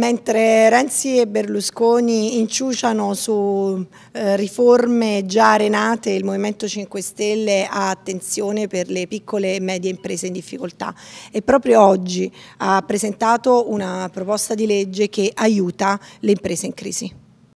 mentre Renzi e Berlusconi inciuciano su eh, riforme già arenate, il Movimento 5 Stelle ha attenzione per le piccole e medie imprese in difficoltà e proprio oggi ha presentato una proposta di legge che aiuta le imprese in crisi.